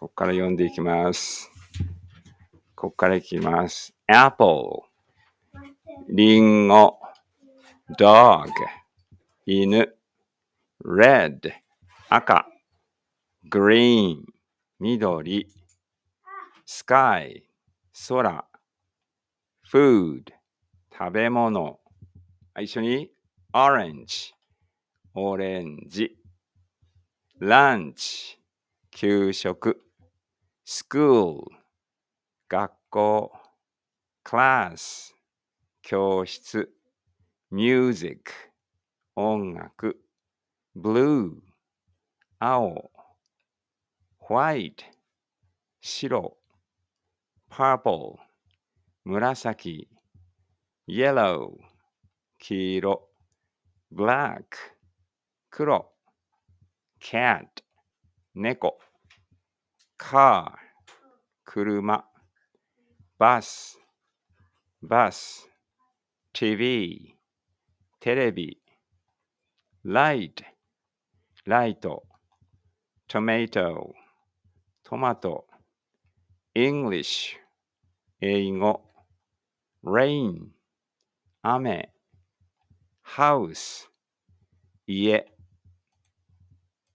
ここから読んでいきます。ここからいきます。apple, リンゴ、dog, 犬、red, 赤、green, 緑、sky, 空、food, 食べ物。一緒に orange, オレンジ、lunch, 給食。school 学校 class 教室 music 音楽 blue 青 white 白 purple 紫 yellow 黄色 black 黒 cat 猫 car 車バスバス TV テレビ light ライト tomato トマト English 英語 rain 雨 house 家